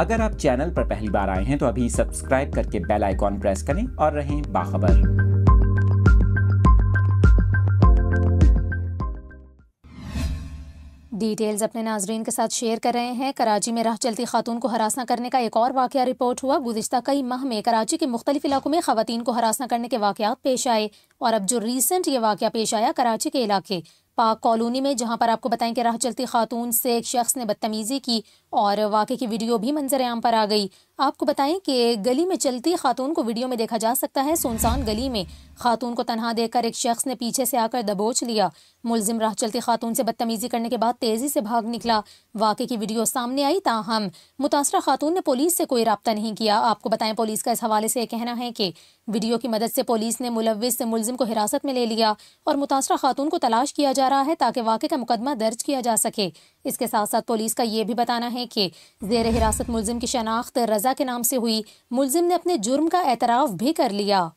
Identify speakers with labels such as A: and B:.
A: अगर आप चैनल पर पहली बार आए हैं तो अभी सब्सक्राइब करके बेल आइकॉन प्रेस करें और रहें
B: बाखबर
C: डिटेल्स अपने नाजरन के साथ शेयर कर रहे हैं कराची में राह चलती खातून को हरासना करने का एक और वाक़ रिपोर्ट हुआ गुजशत कई माह में कराची के मुख्तलिफ इलाकों में खातन को हरासना करने के वाक़ पेश आए और अब जो रिसेंट ये वाक़ पेश आया कराची के इलाके पाक कॉलोनी में जहां पर आपको बताएं कि राह चलती खातून से एक शख्स ने बदतमीज़ी की और वाकई की वीडियो भी मंजर आम पर आ गई आपको बताएं कि गली में चलती खातून को वीडियो में देखा जा सकता है सुनसान गली में खातून को तनहा देकर एक शख्स ने पीछे से आकर दबोच लिया मुलजिम राह चलती खातून से बदतमीजी करने के बाद तेजी से भाग निकला वाकई की वीडियो सामने आई ताहम मुतासर खातून ने पुलिस से कोई रबता नहीं किया आपको बताएं पुलिस का इस हवाले से कहना है कि वीडियो की मदद से पुलिस ने मुलविस से मुलजिम को हिरासत में ले लिया और मुतासर खातून को तलाश किया जा रहा है ताकि वाक़े का मुकदमा दर्ज किया जा सके इसके साथ साथ पुलिस का ये भी बताना है कि जेर हिरासत मुलजिम की शनाख्त रजा के नाम से हुई मुलजिम ने अपने जुर्म का एतराफ़ भी कर लिया